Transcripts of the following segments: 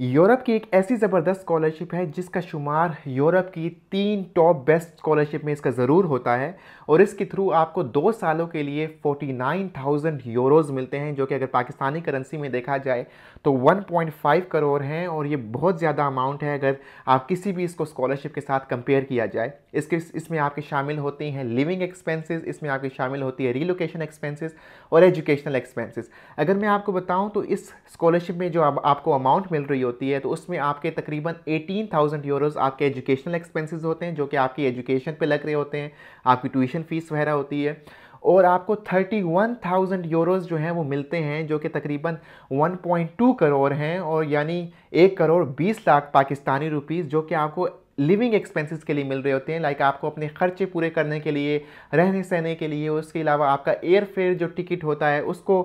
Europe की एक ऐसी ज़बरदस्त स्कॉलरशिप है जिसका शुमार यूरोप की तीन टॉप बेस्ट स्कॉलरशिप में इसका ज़रूर होता है और इसके थ्रू आपको दो सालों के लिए 49,000 यूरोज़ मिलते हैं जो कि अगर पाकिस्तानी करेंसी में देखा जाए तो 1.5 करोड़ हैं और ये बहुत ज़्यादा अमाउंट है अगर आप किसी भी इसको स्कॉलरशिप के साथ कंपेयर किया जाए इसके इसमें आपके शामिल होते हैं लिविंग एक्सपेंसेस इसमें आपकी शामिल होती है रीलोकेशन एक्सपेंसेस और एजुकेशनल एक्सपेंसेस अगर मैं आपको बताऊं तो इस स्कॉलरशिप में जो आप, आपको अमाउंट मिल रही होती है तो उसमें आपके तकरीबन एटीन थाउजेंड आपके एजुकेशनल एक्सपेंसिस होते हैं जो कि आपकी एजुकेशन पर लग रहे होते हैं आपकी ट्यूशन फ़ीस वगैरह होती है और आपको 31,000 यूरोस जो हैं वो मिलते हैं जो कि तकरीबन 1.2 करोड़ हैं और यानी एक करोड़ 20 लाख पाकिस्तानी रुपीस जो कि आपको लिविंग एक्सपेंसेस के लिए मिल रहे होते हैं लाइक आपको अपने खर्चे पूरे करने के लिए रहने सहने के लिए उसके अलावा आपका एयर फेयर जो टिकट होता है उसको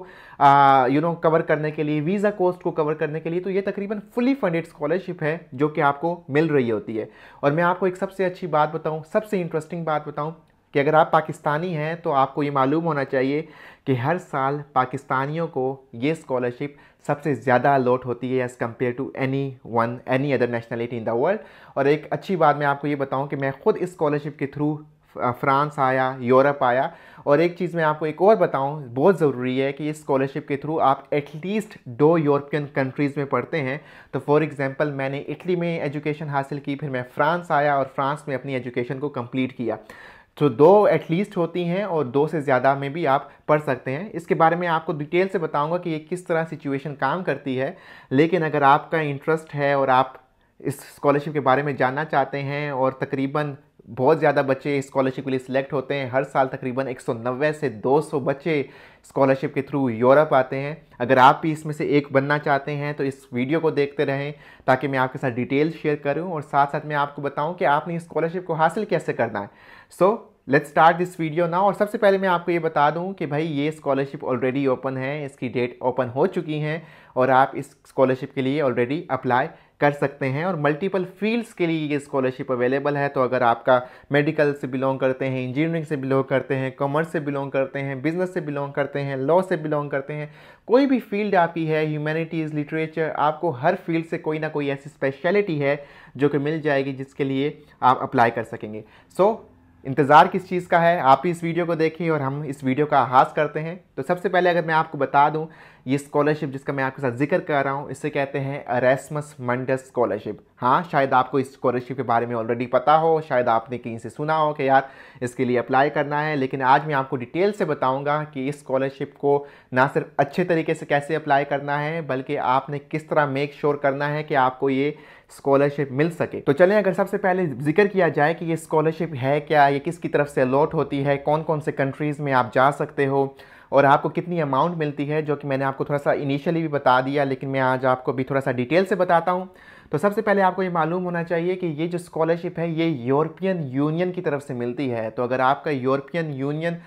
यू नो कवर करने के लिए वीज़ा कोस्ट को कवर करने के लिए तो ये तकरीबन फुली फंडेड स्कॉलरशिप है जो कि आपको मिल रही होती है और मैं आपको एक सबसे अच्छी बात बताऊँ सबसे इंटरेस्टिंग बात बताऊँ कि अगर आप पाकिस्तानी हैं तो आपको ये मालूम होना चाहिए कि हर साल पाकिस्तानियों को ये स्कॉलरशिप सबसे ज़्यादा अलॉट होती है as compare to any one any other nationality in the world और एक अच्छी बात मैं आपको ये बताऊँ कि मैं ख़ुद इस स्कॉलरशिप के थ्रू फ्रांस आया यूरोप आया और एक चीज़ मैं आपको एक और बताऊं बहुत ज़रूरी है कि इस स्कॉलरशिप के थ्रू आप एटलीस्ट दो यूरोपियन कंट्रीज़ में पढ़ते हैं तो फॉर एग्जांपल मैंने इटली में एजुकेशन हासिल की फिर मैं फ्रांस आया और फ्रांस में अपनी एजुकेशन को कंप्लीट किया तो दो एटलीस्ट होती हैं और दो से ज़्यादा में भी आप पढ़ सकते हैं इसके बारे में आपको डिटेल से बताऊंगा कि ये किस तरह सिचुएशन काम करती है लेकिन अगर आपका इंटरेस्ट है और आप इस स्कॉलरशिप के बारे में जानना चाहते हैं और तकरीबन बहुत ज़्यादा बच्चे स्कॉलरशिप के लिए सिलेक्ट होते हैं हर साल तकरीबन 190 से 200 बच्चे स्कॉलरशिप के थ्रू यूरोप आते हैं अगर आप भी इसमें से एक बनना चाहते हैं तो इस वीडियो को देखते रहें ताकि मैं आपके साथ डिटेल शेयर करूं और साथ साथ मैं आपको बताऊं कि आपने स्कॉलरशिप को हासिल कैसे करना है so let's start this video ना और सबसे पहले मैं आपको ये बता दूँ कि भाई ये स्कॉलरशिप ऑलरेडी ओपन है इसकी डेट ओपन हो चुकी हैं और आप इस स्कॉलरशिप के लिए ऑलरेडी अप्लाई कर सकते हैं और मल्टीपल फील्ड्स के लिए ये स्कॉलरशिप अवेलेबल है तो अगर आपका मेडिकल से बिलोंग करते हैं इंजीनियरिंग से बिलोंग करते हैं कॉमर्स से बिलोंग करते हैं बिजनेस से बिलोंग करते हैं लॉ से बिलोंग करते हैं कोई भी फील्ड आपकी है ह्यूमैनिटीज़ लिटरेचर आपको हर फील्ड से कोई ना कोई ऐसी स्पेशलिटी है जो कि मिल जाएगी जिसके लिए आप अप्लाई कर सकेंगे सो so, इंतज़ार किस चीज़ का है आप इस वीडियो को देखें और हम इस वीडियो का आगाज़ करते हैं तो सबसे पहले अगर मैं आपको बता दूं ये स्कॉलरशिप जिसका मैं आपके साथ जिक्र कर रहा हूँ इसे कहते हैं अरेस्मस मंडस स्कॉलरशिप हाँ शायद आपको इस स्कॉलरशिप के बारे में ऑलरेडी पता हो शायद आपने कहीं से सुना हो कि यार इसके लिए अप्लाई करना है लेकिन आज मैं आपको डिटेल से बताऊँगा कि इस स्कॉलरशिप को ना सिर्फ अच्छे तरीके से कैसे अप्लाई करना है बल्कि आपने किस तरह मेक श्योर करना है कि आपको ये स्कॉलरशिप मिल सके तो चलें अगर सबसे पहले जिक्र किया जाए कि ये स्कॉलरशिप है क्या ये किसकी तरफ से अलॉट होती है कौन कौन से कंट्रीज़ में आप जा सकते हो और आपको कितनी अमाउंट मिलती है जो कि मैंने आपको थोड़ा सा इनिशियली भी बता दिया लेकिन मैं आज आपको भी थोड़ा सा डिटेल से बताता हूँ तो सबसे पहले आपको ये मालूम होना चाहिए कि ये जो स्कॉलरशिप है ये यूरोपियन यूनियन की तरफ से मिलती है तो अगर आपका यूरोपियन यूनियन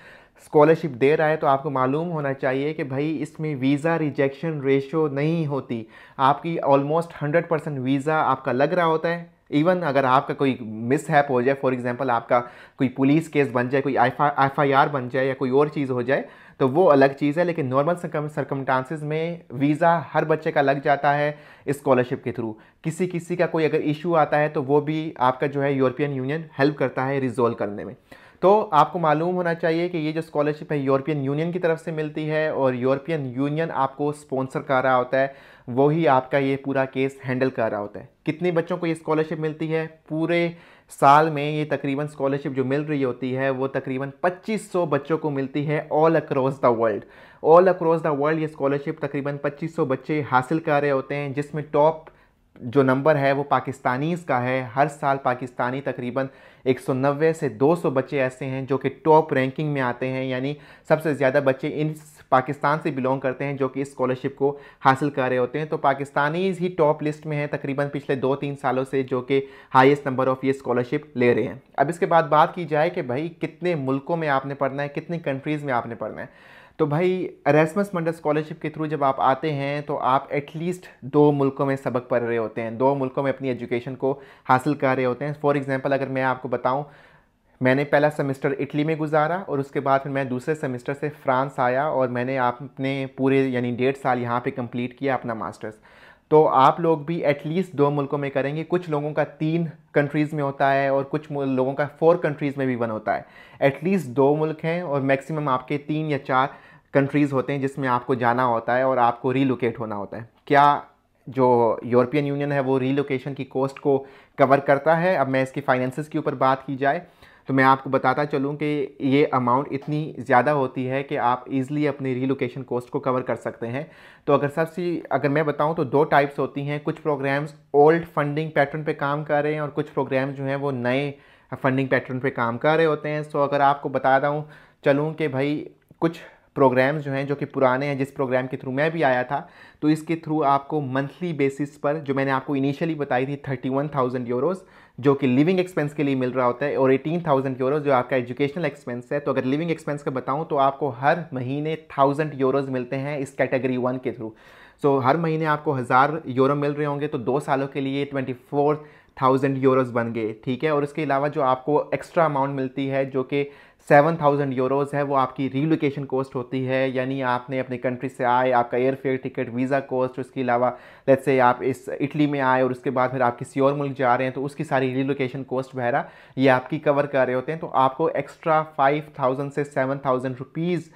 स्कॉलरशिप दे रहा है तो आपको मालूम होना चाहिए कि भाई इसमें वीज़ा रिजेक्शन रेशो नहीं होती आपकी ऑलमोस्ट 100 परसेंट वीज़ा आपका लग रहा होता है इवन अगर आपका कोई मिसहैप हो जाए फॉर एग्जांपल आपका कोई पुलिस केस बन जाए कोई एफ आई आर बन जाए या कोई और चीज़ हो जाए तो वो अलग चीज़ है लेकिन नॉर्मल सर्कमटांसिस में वीज़ा हर बच्चे का लग जाता है स्कॉलरशिप के थ्रू किसी किसी का कोई अगर इशू आता है तो वो भी आपका जो है यूरोपियन यूनियन हेल्प करता है रिजोल्व करने में तो आपको मालूम होना चाहिए कि ये जो स्कॉलरशिप है यूरोपियन यूनियन की तरफ से मिलती है और यूरोपियन यूनियन आपको स्पॉन्सर कर रहा होता है वही आपका ये पूरा केस हैंडल कर रहा होता है कितने बच्चों को ये स्कॉलरशिप मिलती है पूरे साल में ये तकरीबन स्कॉलरशिप जो मिल रही होती है वो तकरीबन 2500 बच्चों को मिलती है all across the world all across the world ये स्कॉलरशिप तकरीबन 2500 बच्चे हासिल कर रहे होते हैं जिसमें टॉप जो नंबर है वो पाकिस्तानीज़ का है हर साल पाकिस्तानी तकरीबन 190 से 200 बच्चे ऐसे हैं जो कि टॉप रैंकिंग में आते हैं यानी सबसे ज़्यादा बच्चे इन पाकिस्तान से बिलोंग करते हैं जो कि इस स्कॉलरशिप को हासिल कर रहे होते हैं तो पाकिस्तानीज़ ही टॉप लिस्ट में हैं तकरीबन पिछले दो तीन सालों से जो कि हाईएस्ट नंबर ऑफ़ ये स्कॉलरशिप ले रहे हैं अब इसके बाद बात की जाए कि भाई कितने मुल्कों में आपने पढ़ना है कितनी कंट्रीज़ में आपने पढ़ना है तो भाई रेसमस मंडल स्कॉलरशिप के थ्रू जब आप आते हैं तो आप एटलीस्ट दो मुल्कों में सबक पढ़ रहे होते हैं दो मुल्कों में अपनी एजुकेशन को हासिल कर रहे होते हैं फॉर एग्ज़ाम्पल अगर मैं आपको बताऊँ मैंने पहला सेमेस्टर इटली में गुजारा और उसके बाद फिर मैं दूसरे सेमेस्टर से फ्रांस आया और मैंने आपने पूरे यानी डेढ़ साल यहाँ पे कंप्लीट किया अपना मास्टर्स तो आप लोग भी एटलीस्ट दो मुल्कों में करेंगे कुछ लोगों का तीन कंट्रीज़ में होता है और कुछ लोगों का फोर कंट्रीज़ में भी वन होता है एटलीस्ट दो मुल्क हैं और मैक्सिमम आपके तीन या चार कंट्रीज़ होते हैं जिसमें आपको जाना होता है और आपको रीलोकेट होना होता है क्या जो यूरोपियन यूनियन है वो रीलोकेशन की कॉस्ट को कवर करता है अब मैं इसकी फाइनेंसिस के ऊपर बात की जाए तो मैं आपको बताता चलूँ कि ये अमाउंट इतनी ज़्यादा होती है कि आप इजीली अपने रीलोकेशन कॉस्ट को कवर कर सकते हैं तो अगर सबसे अगर मैं बताऊँ तो दो टाइप्स होती हैं कुछ प्रोग्राम्स ओल्ड फंडिंग पैटर्न पर काम कर रहे हैं और कुछ प्रोग्राम जो हैं वो नए फंडिंग पैटर्न पर काम कर रहे होते हैं सो तो अगर आपको बता दूँ चलूँ कि भाई कुछ प्रोग्राम्स जो हैं जो कि पुराने हैं जिस प्रोग्राम के थ्रू मैं भी आया था तो इसके थ्रू आपको मंथली बेसिस पर जो मैंने आपको इनिशियली बताई थी थर्टी वन थाउजेंड यूरोज़ जो कि लिविंग एक्सपेंस के लिए मिल रहा होता है और एटीन थाउजेंड यूरोज़ जो आपका एजुकेशनल एक्सपेंस है तो अगर लिविंग एक्सपेंस का बताऊँ तो आपको हर महीने थाउजेंड यूरोज़ मिलते हैं इस कैटेगरी वन के थ्रू सो हर महीने आपको हज़ार यूरो मिल रहे होंगे तो दो सालों के लिए ट्वेंटी फोर थाउजेंड यूरोज़ बन गए ठीक है और इसके अलावा जो आपको एक्स्ट्रा अमाउंट मिलती है जो कि सेवन थाउजेंड यूरोज़ है वो आपकी रीलोकेशन कॉस्ट होती है यानी आपने अपने कंट्री से आए आपका एयरफेयर टिकट वीज़ा कॉस्ट उसके अलावा लेट्स से आप इस इटली में आए और उसके बाद फिर आप किसी और मुल्क जा रहे हैं तो उसकी सारी रीलोकेशन कॉस्ट वगैरह ये आपकी कवर कर रहे होते हैं तो आपको एक्स्ट्रा फाइव थाउजेंड से seven thousand rupees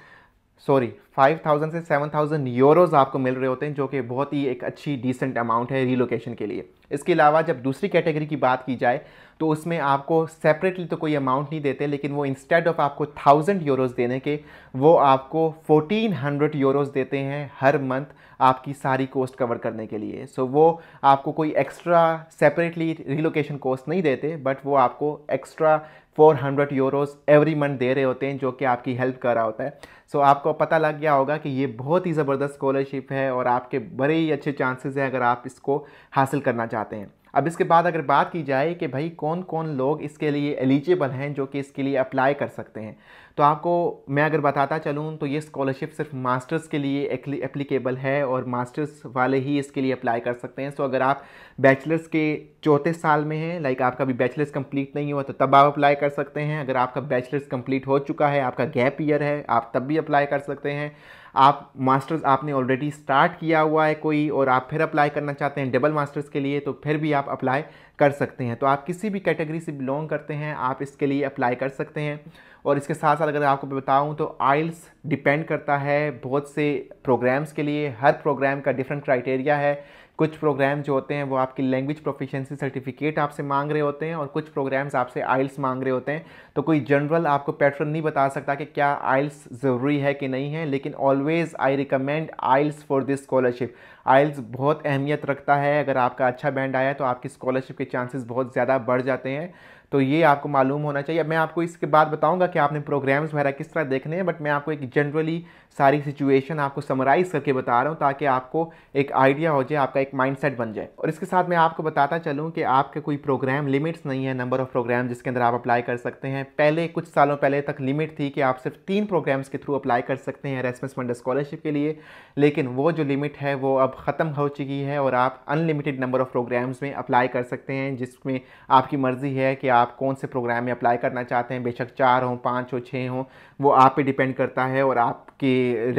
sorry five thousand से सेवन थाउजेंड यूरोज़ आपको मिल रहे होते हैं जो कि बहुत ही एक अच्छी डिसेंट अमाउंट है रीलोकेशन के लिए इसके अलावा जब दूसरी कैटेगरी की बात की जाए तो उसमें आपको सेपरेटली तो कोई अमाउंट नहीं देते लेकिन वो इंस्टेड ऑफ आपको थाउजेंड यूरोज़ देने के वो आपको फोर्टीन हंड्रेड यूरोज़ देते हैं हर मंथ आपकी सारी कोस्ट कवर करने के लिए सो so, वो आपको कोई एक्स्ट्रा सेपरेटली रिलोकेशन कोस्ट नहीं देते बट वो आपको extra four hundred euros every month दे रहे होते हैं जो कि आपकी हेल्प कर रहा होता है सो so, आपको पता लग गया होगा कि ये बहुत ही ज़बरदस्त स्कॉलरशिप है और आपके बड़े ही अच्छे चांसेस हैं अगर आप इसको हासिल करना चाहते हैं अब इसके बाद अगर बात की जाए कि भाई कौन कौन लोग इसके लिए एलिजिबल हैं जो कि इसके लिए अप्लाई कर सकते हैं तो आपको मैं अगर बताता चलूँ तो ये स्कॉलरशिप सिर्फ मास्टर्स के लिए एप्लीकेबल है और मास्टर्स वाले ही इसके लिए अप्लाई कर सकते हैं सो अगर आप बैचलर्स के चौथे साल में हैं लाइक आपका भी बैचलर्स कंप्लीट नहीं हुआ तो तब आप अप्लाई कर सकते हैं अगर आपका बैचलर्स कंप्लीट हो चुका है आपका गैप ईयर है आप तब भी अप्लाई कर सकते हैं आप मास्टर्स आपने ऑलरेडी स्टार्ट किया हुआ है कोई और आप फिर अप्लाई करना चाहते हैं डबल मास्टर्स के लिए तो फिर भी आप अप्लाई कर सकते हैं तो आप किसी भी कैटेगरी से बिलोंग करते हैं आप इसके लिए अप्लाई कर सकते हैं और इसके साथ साथ अगर आपको बताऊँ तो आइल्स डिपेंड करता है बहुत से प्रोग्राम्स के लिए हर प्रोग्राम का डिफरेंट क्राइटेरिया है कुछ प्रोग्राम जो होते हैं वो आपकी लैंग्वेज प्रोफिशेंसी सर्टिफिकेट आपसे मांग रहे होते हैं और कुछ प्रोग्राम्स आपसे आइल्स मांग रहे होते हैं तो कोई जनरल आपको पैटर्न नहीं बता सकता कि क्या आइल्स ज़रूरी है कि नहीं है लेकिन always I recommend IELTS for this scholarship IELTS बहुत अहमियत रखता है अगर आपका अच्छा बैंड आया तो आपकी स्कॉलरशिप के चांसेस बहुत ज़्यादा बढ़ जाते हैं तो ये आपको मालूम होना चाहिए मैं आपको इसके बाद बताऊंगा कि आपने प्रोग्राम्स वगैरह किस तरह देखने हैं बट मैं आपको एक जनरली सारी सिचुएशन आपको समराइज़ करके बता रहा हूँ ताकि आपको एक आइडिया हो जाए आपका एक माइंडसेट बन जाए और इसके साथ मैं आपको बताता चलूँ कि आपके कोई प्रोग्राम लिमिट्स नहीं है नंबर ऑफ़ प्रोग्राम जिसके अंदर आप अप्लाई कर सकते हैं पहले कुछ सालों पहले तक लिमिट थी कि आप सिर्फ तीन प्रोग्राम्स के थ्रू अप्लाई कर सकते हैं रेस्पेंस मंडल स्कॉलरशिप के लिए लेकिन वो जो लिमिट है वो अब ख़त्म हो चुकी है और आप अनलिमिटेड नंबर ऑफ़ प्रोग्राम्स में अप्लाई कर सकते हैं जिसमें आपकी मर्ज़ी है कि आप कौन से प्रोग्राम में अप्लाई करना चाहते हैं बेशक चार हों पाँच हो छः हों वो आप पे डिपेंड करता है और आपके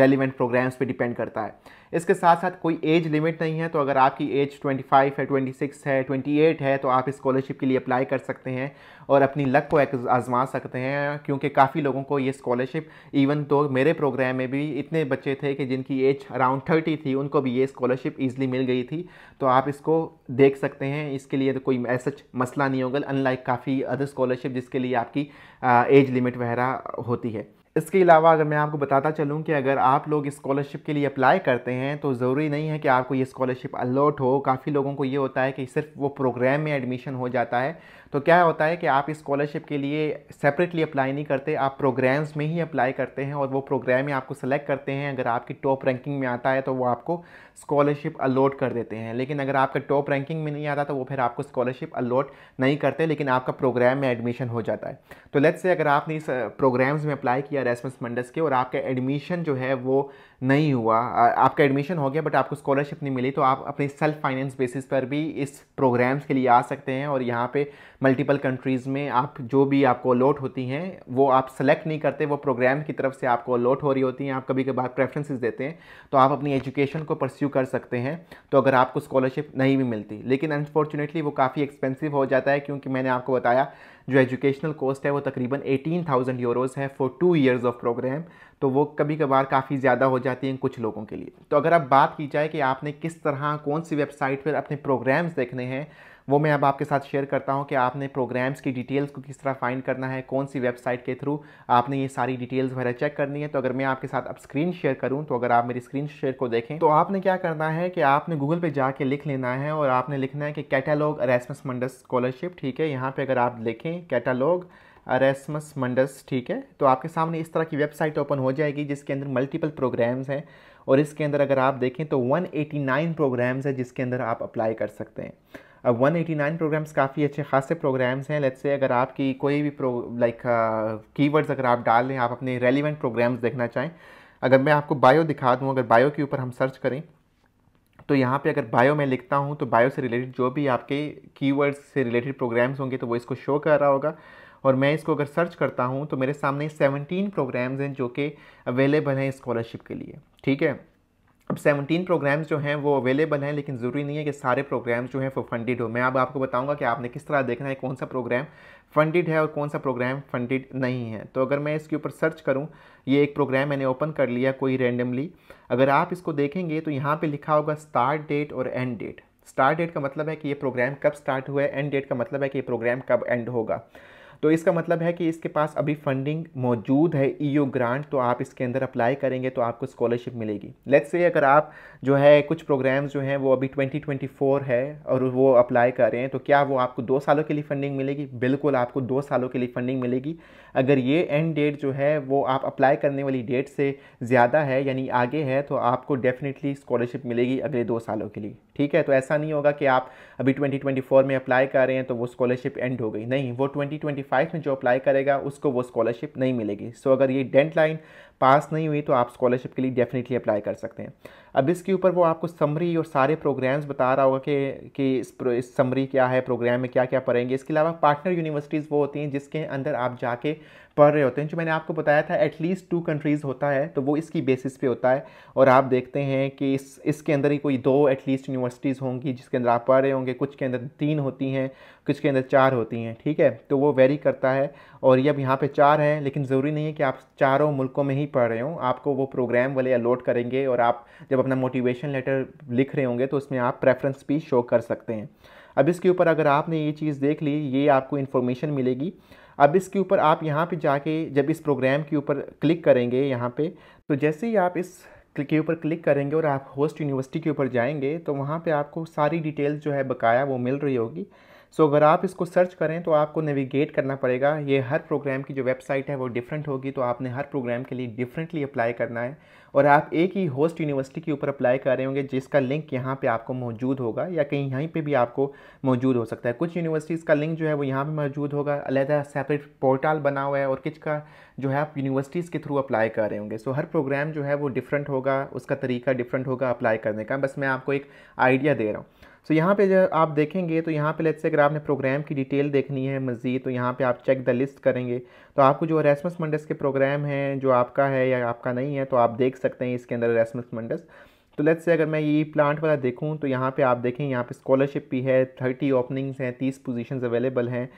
रेलिवेंट प्रोग्राम्स पे डिपेंड करता है इसके साथ साथ कोई एज लिमिट नहीं है तो अगर आपकी एज 25 है 26 है 28 है तो आप स्कॉलरशिप के लिए अप्लाई कर सकते हैं और अपनी लक को आजमा सकते हैं क्योंकि काफ़ी लोगों को ये स्कॉलरशिप इवन तो मेरे प्रोग्राम में भी इतने बच्चे थे कि जिनकी एज अराउंड थर्टी थी उनको भी ये स्कॉलरशिप ईजिली मिल गई थी तो आप इसको देख सकते हैं इसके लिए तो कोई ऐसा मसला नहीं होगा अनलाइक काफ़ी अदर स्कॉलरशिप जिसके लिए आपकी एज लिमिट वगैरह होती है इसके अलावा अगर मैं आपको बताता चलूँ कि अगर आप लोग स्कॉलरशिप के लिए अप्लाई करते हैं तो ज़रूरी नहीं है कि आपको ये स्कॉलरशिप अलॉट हो काफ़ी लोगों को ये होता है कि सिर्फ वो प्रोग्राम में एडमिशन हो जाता है तो क्या होता है कि आप स्कॉलरशिप के लिए सेपरेटली अप्लाई नहीं करते आप प्रोग्राम्स में ही अप्लाई करते हैं और वो प्रोग्राम में आपको सेलेक्ट करते हैं अगर आपकी टॉप रैंकिंग में आता है तो वो आपको स्कॉलरशिप अलॉट कर देते हैं लेकिन अगर आपका टॉप रैंकिंग में नहीं आता तो वो फिर आपको स्कॉलरशिप अलॉट नहीं करते लेकिन आपका प्रोग्राम में एडमिशन हो जाता है तो लेट्स से अगर आपने इस प्रोग्राम्स में अप्लाई किया रेस्पन्स मंडस के और आपका एडमिशन जो है वो नहीं हुआ आपका एडमिशन हो गया बट आपको स्कॉलरशिप नहीं मिली तो आप अपने सेल्फ फाइनेंस बेसिस पर भी इस प्रोग्राम्स के लिए आ सकते हैं और यहाँ पे मल्टीपल कंट्रीज़ में आप जो भी आपको अलॉट होती हैं वो आप सेलेक्ट नहीं करते वो प्रोग्राम की तरफ से आपको अलॉट हो रही होती हैं आप कभी कभार प्रेफरेंसेस देते हैं तो आप अपनी एजुकेशन को परस्यू कर सकते हैं तो अगर आपको स्कॉलरशिप नहीं भी मिलती लेकिन अनफॉर्चुनेटली वो काफ़ी एक्सपेंसिव हो जाता है क्योंकि मैंने आपको बताया जो एजुकेशनल कॉस्ट है वो तकरीबन एटीन थाउजेंड यूरोज़ है for two years of program तो वो कभी कभार काफ़ी ज़्यादा हो जाती हैं कुछ लोगों के लिए तो अगर आप बात की जाए कि आपने किस तरह कौन सी वेबसाइट पर अपने प्रोग्राम्स देखने हैं वो मैं अब आपके साथ शेयर करता हूँ कि आपने प्रोग्राम्स की डिटेल्स को किस तरह फाइंड करना है कौन सी वेबसाइट के थ्रू आपने ये सारी डिटेल्स वगैरह चेक करनी है तो अगर मैं आपके साथ अब स्क्रीन शेयर करूँ तो अगर आप मेरी स्क्रीन शेयर को देखें तो आपने क्या करना है कि आपने गूगल पे जाके लिख लेना है और आपने लिखना है कि कैटालॉग रेसमस मंडस स्कॉलरशिप ठीक है यहाँ पर अगर आप लिखें कैटालॉग रेसमस मंडस ठीक है तो आपके सामने इस तरह की वेबसाइट ओपन हो जाएगी जिसके अंदर मल्टीपल प्रोग्राम्स हैं और इसके अंदर अगर आप देखें तो 189 प्रोग्राम्स हैं जिसके अंदर आप अप्लाई कर सकते हैं अब 189 प्रोग्राम्स काफ़ी अच्छे खासे प्रोग्राम्स हैं लेट्स से अगर आपकी कोई भी प्रो लाइक कीवर्ड्स अगर आप डाल लें आप अपने रेलिवेंट प्रोग्राम्स देखना चाहें अगर मैं आपको बायो दिखा दूँ अगर बायो के ऊपर हम सर्च करें तो यहाँ पे अगर बायो में लिखता हूँ तो बायो से रिलेटेड जो भी आपके कीवर्ड्स से रिलेटेड प्रोग्राम्स होंगे तो वो इसको शो कर रहा होगा और मैं इसको अगर सर्च करता हूँ तो मेरे सामने सेवनटीन प्रोग्राम्स हैं जो कि अवेलेबल हैं स्कॉलरशिप के लिए ठीक है अब 17 प्रोग्राम्स जो हैं वो अवेलेबल हैं लेकिन ज़रूरी नहीं है कि सारे प्रोग्राम्स जो हैं वो फंडेड हो मैं अब आपको बताऊंगा कि आपने किस तरह देखना है कौन सा प्रोग्राम फंडेड है और कौन सा प्रोग्राम फंडेड नहीं है तो अगर मैं इसके ऊपर सर्च करूं ये एक प्रोग्राम मैंने ओपन कर लिया कोई रेंडमली अगर आप इसको देखेंगे तो यहाँ पर लिखा होगा स्टार्ट डेट और एंड डेट स्टार्ट डेट का मतलब है कि ये प्रोग्राम कब स्टार्ट हुआ है एंड डेट का मतलब है कि ये प्रोग्राम कब एंड होगा तो इसका मतलब है कि इसके पास अभी फंडिंग मौजूद है ईयू e ग्रांट तो आप इसके अंदर अप्लाई करेंगे तो आपको स्कॉलरशिप मिलेगी लेट्स से अगर आप जो है कुछ प्रोग्राम्स जो हैं वो अभी 2024 है और वो अप्लाई कर रहे हैं तो क्या वो आपको दो सालों के लिए फंडिंग मिलेगी बिल्कुल आपको दो सालों के लिए फंडिंग मिलेगी अगर ये एंड डेट जो है वो आप अप्लाई करने वाली डेट से ज़्यादा है यानी आगे है तो आपको डेफिनेटली स्कॉलरशिप मिलेगी अगले दो सालों के लिए ठीक है तो ऐसा नहीं होगा कि आप अभी 2024 में अप्लाई कर रहे हैं तो वो स्कॉलरशिप एंड हो गई नहीं वो 2025 में जो अप्लाई करेगा उसको वो स्कॉलरशिप नहीं मिलेगी सो अगर ये डेंट लाइन पास नहीं हुई तो आप स्कॉलरशिप के लिए डेफिनेटली अप्लाई कर सकते हैं अब इसके ऊपर वो आपको समरी और सारे प्रोग्राम्स बता रहा होगा कि कि इस, इस समरी क्या है प्रोग्राम में क्या क्या पढ़ेंगे इसके अलावा पार्टनर यूनिवर्सिटीज़ वो होती हैं जिसके अंदर आप जाके पढ़ रहे होते हैं जो मैंने आपको बताया था एटलीस्ट टू कंट्रीज़ होता है तो वो इसकी बेसिस पे होता है और आप देखते हैं कि इस इसके अंदर ही कोई दो एटलीस्ट यूनिवर्सिटीज़ होंगी जिसके अंदर आप पढ़ रहे होंगे कुछ के अंदर तीन होती हैं कुछ के अंदर चार होती हैं ठीक है तो वो वेरी करता है और ये अब यहाँ पर चार हैं लेकिन ज़रूरी नहीं है कि आप चारों मुल्कों में ही नहीं पढ़ रहे हो आपको वो प्रोग्राम वाले अलॉट करेंगे और आप जब अपना मोटिवेशन लेटर लिख रहे होंगे तो उसमें आप प्रेफरेंस भी शो कर सकते हैं अब इसके ऊपर अगर आपने ये चीज़ देख ली ये आपको इन्फॉर्मेशन मिलेगी अब इसके ऊपर आप यहाँ पे जाके जब इस प्रोग्राम के ऊपर क्लिक करेंगे यहाँ पे तो जैसे ही आप इस के ऊपर क्लिक करेंगे और आप होस्ट यूनिवर्सिटी के ऊपर जाएंगे तो वहाँ पे आपको सारी डिटेल्स जो है बकाया वो मिल रही होगी सो so, अगर आप इसको सर्च करें तो आपको नेविगेट करना पड़ेगा ये हर प्रोग्राम की जो वेबसाइट है वो डिफरेंट होगी तो आपने हर प्रोग्राम के लिए डिफरेंटली अप्लाई करना है और आप एक ही होस्ट यूनिवर्सिटी के ऊपर अप्लाई कर रहे होंगे जिसका लिंक यहाँ पे आपको मौजूद होगा या कहीं यहीं पे भी आपको मौजूद हो सकता है कुछ यूनिवर्सिटीज़ का लिंक जो है वो यहाँ पे मौजूद होगा अलहदा सेपरेट पोर्टल बना हुआ है और किच का जो है आप यूनिवर्सिटीज़ के थ्रू अप्लाई कर रहे होंगे सो हर प्रोग्राम जो है वो डिफरेंट होगा उसका तरीका डिफरेंट होगा अप्लाई करने का बस मैं आपको एक आइडिया दे रहा हूँ सो so, यहाँ पे जब आप देखेंगे तो यहाँ पे लेट से अगर आपने प्रोग्राम की डिटेल देखनी है मज़ीद तो यहाँ पे आप चेक द लिस्ट करेंगे तो आपको जो रेसमस मंडस के प्रोग्राम हैं जो आपका है या आपका नहीं है तो आप देख सकते हैं इसके अंदर रेसमस मंडस तो लेट से अगर मैं ये प्लांट वाला देखूँ तो यहाँ पर आप देखें यहाँ पर स्कॉलरशिप भी है थर्टी ओपनिंग्स हैं तीस पोजिशन अवेलेबल हैं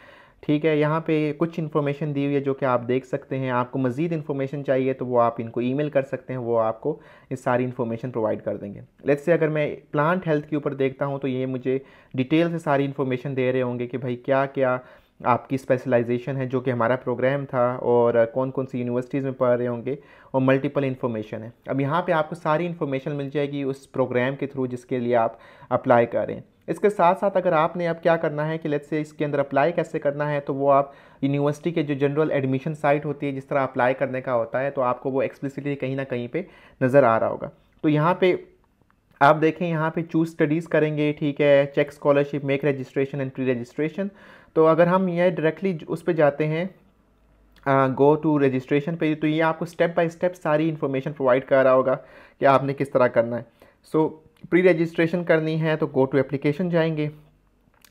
ठीक है यहाँ पे कुछ इन्फॉर्मेशन दी हुई है जो कि आप देख सकते हैं आपको मज़ीद इन्फॉर्मेशन चाहिए तो वो आप इनको ईमेल कर सकते हैं वो आपको इस सारी इन्फॉर्मेशन प्रोवाइड कर देंगे लेट्स से अगर मैं प्लांट हेल्थ के ऊपर देखता हूँ तो ये मुझे डिटेल से सारी इन्फॉर्मेशन दे रहे होंगे कि भाई क्या क्या आपकी स्पेशलाइजेशन है जो कि हमारा प्रोग्राम था और कौन कौन सी यूनिवर्सिटीज़ में पढ़ रहे होंगे और मल्टीपल इन्फॉर्मेशन है अब यहाँ पर आपको सारी इन्फॉर्मेशन मिल जाएगी उस प्रोग्राम के थ्रू जिसके लिए आप अप्लाई करें इसके साथ साथ अगर आपने अब क्या करना है कि लेट्स से इसके अंदर अप्लाई कैसे करना है तो वो आप यूनिवर्सिटी के जो जनरल एडमिशन साइट होती है जिस तरह अप्लाई करने का होता है तो आपको वो एक्सप्लिसिटली कहीं ना कहीं पे नज़र आ रहा होगा तो यहाँ पे आप देखें यहाँ पे चूज स्टडीज़ करेंगे ठीक है check scholarship make registration and pre registration तो अगर हम यह डायरेक्टली उस पर जाते हैं गो टू रजिस्ट्रेशन पे तो ये आपको स्टेप बाय स्टेप सारी इन्फॉर्मेशन प्रोवाइड कर रहा होगा कि आपने किस तरह करना है सो so, प्री रजिस्ट्रेशन करनी है तो गो टू एप्लीकेशन जाएंगे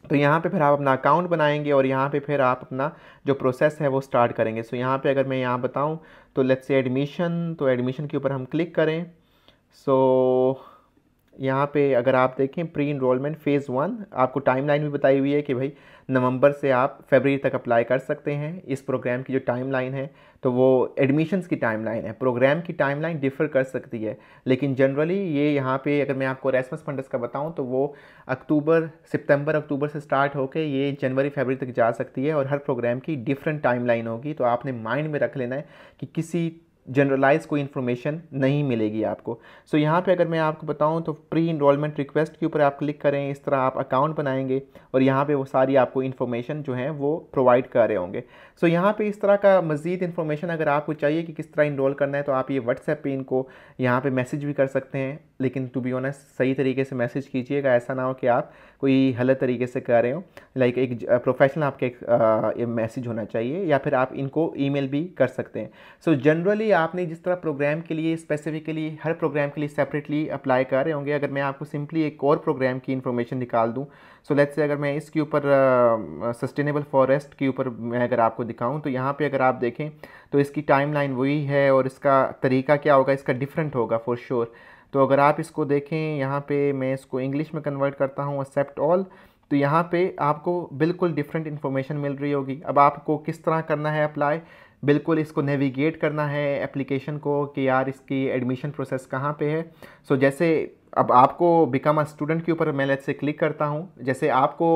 तो यहाँ पे फिर आप अपना अकाउंट बनाएंगे और यहाँ पे फिर आप अपना जो प्रोसेस है वो स्टार्ट करेंगे सो so, यहाँ पे अगर मैं यहाँ बताऊँ तो लेट्स से एडमिशन तो एडमिशन के ऊपर हम क्लिक करें सो so, यहाँ पे अगर आप देखें प्री इनरोलमेंट फ़ेज़ वन आपको टाइमलाइन भी बताई हुई है कि भाई नवंबर से आप फरवरी तक अप्लाई कर सकते हैं इस प्रोग्राम की जो टाइमलाइन है तो वो एडमिशन्स की टाइमलाइन है प्रोग्राम की टाइमलाइन डिफ़र कर सकती है लेकिन जनरली ये यहाँ पे अगर मैं आपको रेसमस फंडस का बताऊँ तो वो अक्टूबर सितंबर अक्टूबर से स्टार्ट होकर ये जनवरी फरवरी तक जा सकती है और हर प्रोग्राम की डिफरेंट टाइमलाइन होगी तो आपने माइंड में रख लेना है कि किसी जनरलाइज कोई इन्फॉर्मेशन नहीं मिलेगी आपको सो so, यहाँ पे अगर मैं आपको बताऊँ तो प्री इनरोलमेंट रिक्वेस्ट के ऊपर आप क्लिक करें इस तरह आप अकाउंट बनाएंगे और यहाँ पे वो सारी आपको इन्फॉर्मेशन जो है वो प्रोवाइड कर रहे होंगे सो so, यहाँ पे इस तरह का मज़ीद इन्फॉर्मेशन अगर आपको चाहिए कि किस तरह इनरोल करना है तो आप ये व्हाट्सएप पर इनको यहाँ पर मैसेज भी कर सकते हैं लेकिन टू बी ऑनेस्ट सही तरीके से मैसेज कीजिएगा ऐसा ना हो कि आप कोई गलत तरीके से कर रहे हो लाइक एक प्रोफेशनल आपके एक मैसेज होना चाहिए या फिर आप इनको ईमेल भी कर सकते हैं सो so, जनरली आपने जिस तरह प्रोग्राम के लिए स्पेसिफिकली हर प्रोग्राम के लिए सेपरेटली अप्लाई कर रहे होंगे अगर मैं आपको सिंपली एक और प्रोग्राम की इन्फॉर्मेशन निकाल दूँ सो लेट से अगर मैं इसके ऊपर सस्टेनेबल फॉरेस्ट के ऊपर मैं अगर आपको दिखाऊँ तो यहाँ पर अगर आप देखें तो इसकी टाइम वही है और इसका तरीका क्या होगा इसका डिफरेंट होगा फॉर श्योर sure. तो अगर आप इसको देखें यहाँ पे मैं इसको इंग्लिश में कन्वर्ट करता हूँ एक्सेप्ट ऑल तो यहाँ पे आपको बिल्कुल डिफरेंट इन्फॉर्मेशन मिल रही होगी अब आपको किस तरह करना है अप्लाई बिल्कुल इसको नेविगेट करना है एप्लीकेशन को कि यार इसकी एडमिशन प्रोसेस कहाँ पे है सो so, जैसे अब आपको बिकम अ स्टूडेंट के ऊपर मैं लेट से क्लिक करता हूँ जैसे आपको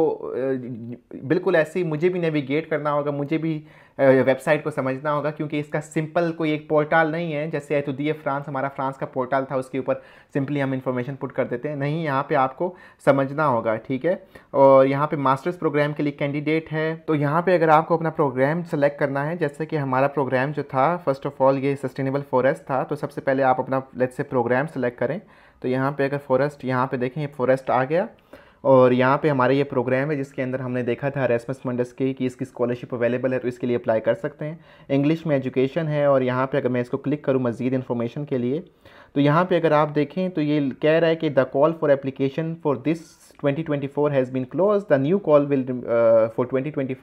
बिल्कुल ऐसे ही मुझे भी नेविगेट करना होगा मुझे भी वेबसाइट को समझना होगा क्योंकि इसका सिंपल कोई एक पोर्टल नहीं है जैसे ए तो दिए फ्रांस हमारा फ्रांस का पोर्टल था उसके ऊपर सिंपली हम इन्फॉर्मेशन पुट कर देते हैं नहीं यहाँ पे आपको समझना होगा ठीक है और यहाँ पे मास्टर्स प्रोग्राम के लिए कैंडिडेट है तो यहाँ पे अगर आपको अपना प्रोग्राम सेलेक्ट करना है जैसे कि हमारा प्रोग्राम जो था फर्स्ट ऑफ ऑल ये सस्टेनेबल फॉरेस्ट था तो सबसे पहले आप अपना लेट से प्रोग्राम सेलेक्ट करें तो यहाँ पे अगर फॉरेस्ट यहाँ पे देखें फॉरेस्ट आ गया और यहाँ पे हमारा ये प्रोग्राम है जिसके अंदर हमने देखा था रेसमस मंडस की कि इसकी स्कॉलरशिप अवेलेबल है तो इसके लिए अप्लाई कर सकते हैं इंग्लिश में एजुकेशन है और यहाँ पे अगर मैं इसको क्लिक करूँ मज़ीद इन्फॉर्मेशन के लिए तो यहाँ पे अगर आप देखें तो ये कह रहा है कि the call for application for this twenty has been close the new call will for twenty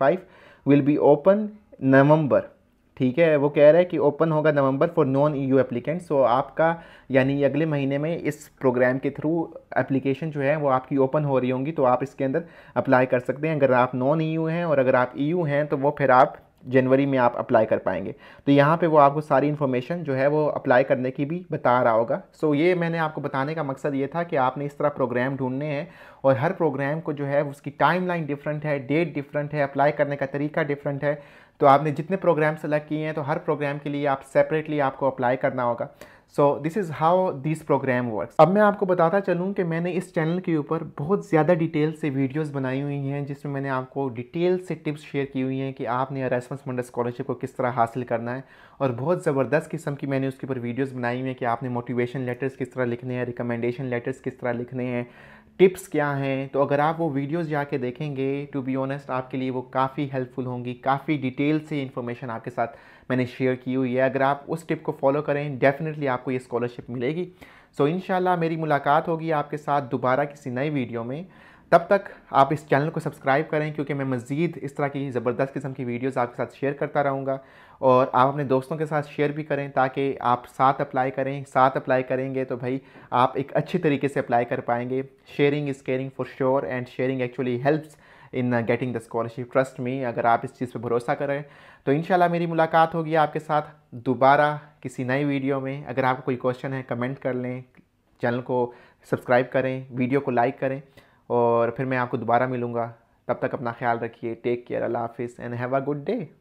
will be open November ठीक है वो कह रहा है कि ओपन होगा November for non EU applicant so आपका यानी अगले महीने में इस प्रोग्राम के थ्रू एप्लीकेशन जो है वो आपकी ओपन हो रही होंगी तो आप इसके अंदर अप्लाई कर सकते हैं अगर आप नॉन ईयू हैं और अगर आप ईयू e हैं तो वो फिर आप जनवरी में आप अप्लाई कर पाएंगे तो यहाँ पे वो आपको सारी इन्फॉर्मेशन जो है वो अप्लाई करने की भी बता रहा होगा सो so, ये मैंने आपको बताने का मकसद ये था कि आपने इस तरह प्रोग्राम ढूंढने हैं और हर प्रोग्राम को जो है उसकी टाइमलाइन डिफरेंट है डेट डिफरेंट है अप्लाई करने का तरीका डिफरेंट है तो आपने जितने प्रोग्राम सेलेक्ट किए हैं तो हर प्रोग्राम के लिए आप सेपरेटली आपको अप्लाई करना होगा so this is how this program work अब मैं आपको बताता चलूँ कि मैंने इस चैनल के ऊपर बहुत ज़्यादा डिटेल से वीडियोस बनाई हुई हैं जिसमें मैंने आपको डिटेल से टिप्स शेयर की हुई हैं कि आपने अरेसमस मंडल स्कॉलरशिप को किस तरह हासिल करना है और बहुत ज़बरदस्त किस्म की मैंने उसके ऊपर वीडियोज़ बनाई हुई हैं कि आपने मोटिवेशन लेटर्स किस तरह लिखने हैं रिकमेंडेशन लेटर्स किस तरह लिखने हैं टिप्स क्या हैं तो अगर आप वो वीडियोस जाके देखेंगे टू बी ऑनेस्ट आपके लिए वो काफ़ी हेल्पफुल होंगी काफ़ी डिटेल से इन्फॉर्मेशन आपके साथ मैंने शेयर की हुई है अगर आप उस टिप को फॉलो करें डेफिनेटली आपको ये स्कॉलरशिप मिलेगी सो so, इन मेरी मुलाकात होगी आपके साथ दोबारा किसी नई वीडियो में तब तक आप इस चैनल को सब्सक्राइब करें क्योंकि मैं मज़ीद इस तरह की ज़बरदस्त किस्म की वीडियोस आपके साथ शेयर करता रहूँगा और आप अपने दोस्तों के साथ शेयर भी करें ताकि आप साथ अप्लाई करें साथ अप्लाई करेंगे तो भाई आप एक अच्छे तरीके से अप्लाई कर पाएंगे sharing is caring for sure and sharing actually helps in getting the scholarship trust में अगर आप इस चीज़ पर भरोसा करें तो इन मेरी मुलाकात होगी आपके साथ दोबारा किसी नई वीडियो में अगर आपको कोई क्वेश्चन है कमेंट कर लें चैनल को सब्सक्राइब करें वीडियो को लाइक करें और फिर मैं आपको दोबारा मिलूँगा तब तक अपना ख्याल रखिए टेक केयर अल्लाह हाफिज़ and have a good day